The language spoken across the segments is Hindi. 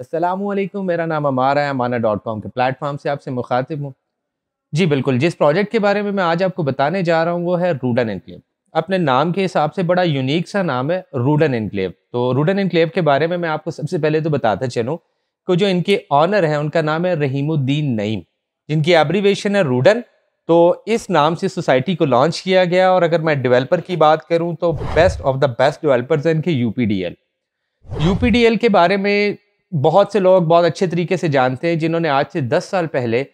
असलम मेरा नाम अमार है अमाना डॉट कॉम के प्लेटफॉर्म से आपसे मुखातिब हूँ जी बिल्कुल जिस प्रोजेक्ट के बारे में मैं आज आपको बताने जा रहा हूँ वो है रूडन एनक्लेव अपने नाम के हिसाब से बड़ा यूनिक सा नाम है रूडन एनक्लेव तो रूडन एनक्लेव के बारे में मैं आपको सबसे पहले तो बताता चलूँ कि जो इनके ऑनर हैं उनका नाम है रहीमुद्दीन नईम जिनकी एब्रीवेशन है रूडन तो इस नाम से सोसाइटी को लॉन्च किया गया और अगर मैं डेवलपर की बात करूं तो best of the best developers हैं इनके यूपीडीएल यूपीडीएल के बारे में बहुत से लोग बहुत अच्छे तरीके से जानते हैं जिन्होंने आज से 10 साल पहले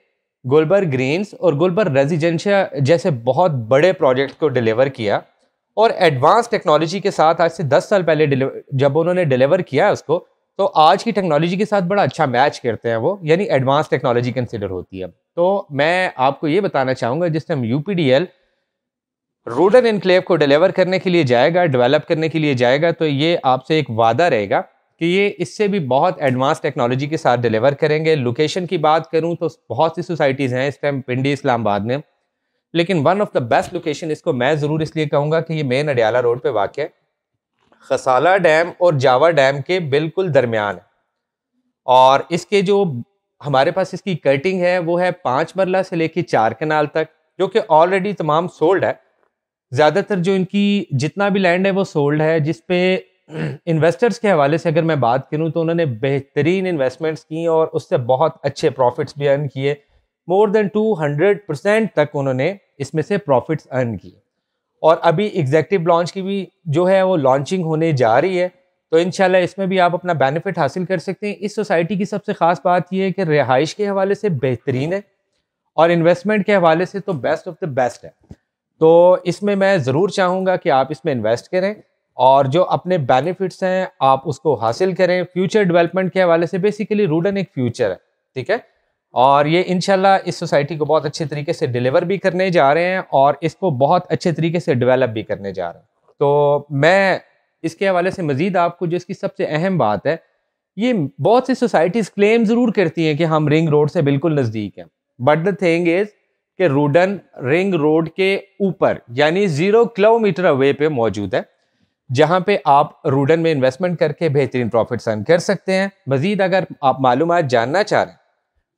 गुलबर ग्रीन्स और गुलबर रेजिडेंशिया जैसे बहुत बड़े प्रोजेक्ट को डिलीवर किया और एडवांस टेक्नोलॉजी के साथ आज से 10 साल पहले जब उन्होंने डिलीवर किया उसको तो आज की टेक्नोलॉजी के साथ बड़ा अच्छा मैच करते हैं वो यानी एडवांस टेक्नोलॉजी कंसिडर होती है तो मैं आपको ये बताना चाहूँगा जिस time U P Rudn enclave को डिलीवर करने के लिए जाएगा डेवलप करने के लिए जाएगा तो ये आपसे एक वादा रहेगा कि ये इससे भी बहुत एडवांस टेक्नोलॉजी के साथ डिलीवर करेंगे लोकेशन की बात करूँ तो बहुत सी सोसाइटीज़ हैं इस टाइम पिंडी इस्लामाबाद में लेकिन one of the best location इसको मैं ज़रूर इसलिए कहूँगा कि ये मेन अडियाला रोड पर वाक़ है खसाला डैम और जावा डैम के बिल्कुल दरमियान है और इसके जो हमारे पास इसकी कटिंग है वो है पाँच मरला से लेके चार कनाल तक जो कि ऑलरेडी तमाम सोल्ड है ज़्यादातर जो इनकी जितना भी लैंड है वो सोल्ड है जिस इन्वेस्टर्स के हवाले से अगर मैं बात करूं तो उन्होंने बेहतरीन इन्वेस्टमेंट्स की और उससे बहुत अच्छे प्रॉफिट्स भी अर्न किए मोर देन 200 परसेंट तक उन्होंने इसमें से प्रॉफिट्स अर्न किए और अभी एग्जैक्टिव लॉन्च की भी जो है वो लॉन्चिंग होने जा रही है तो इन इसमें भी आप अपना बेनिफिट हासिल कर सकते हैं इस सोसाइटी की सबसे ख़ास बात यह है कि रिहाइश के हवाले से बेहतरीन है और इन्वेस्टमेंट के हवाले से तो बेस्ट ऑफ द बेस्ट है तो इसमें मैं ज़रूर चाहूँगा कि आप इसमें इन्वेस्ट करें और जो अपने बेनिफिट्स हैं आप उसको हासिल करें फ्यूचर डेवलपमेंट के हवाले से बेसिकली रूडन एक फ्यूचर है ठीक है और ये इनशाला इस सोसाइटी को बहुत अच्छे तरीके से डिलीवर भी करने जा रहे हैं और इसको बहुत अच्छे तरीके से डेवलप भी करने जा रहे हैं तो मैं इसके हवाले से मज़ीद आपको जो इसकी सबसे अहम बात है ये बहुत सी सोसाइटीज़ क्लेम ज़रूर करती हैं कि हम रिंग रोड से बिल्कुल नज़दीक हैं बट द थिंग इज़ कि रूडन रिंग रोड के ऊपर यानी ज़ीरो किलोमीटर अवे पे मौजूद है जहां पे आप रूडन में इन्वेस्टमेंट करके बेहतरीन प्रॉफिट अर्न कर सकते हैं मजीद अगर आप मालूम जानना चाह रहे हैं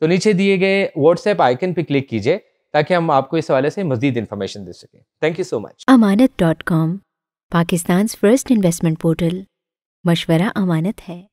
तो नीचे दिए गए व्हाट्सएप आइकन पर क्लिक कीजिए ताकि हम आपको इस हवाले से मजीद इन्फॉर्मेशन दे सकें thank you so much Amanat dot com Pakistan first investment portal मशवरा अमानत है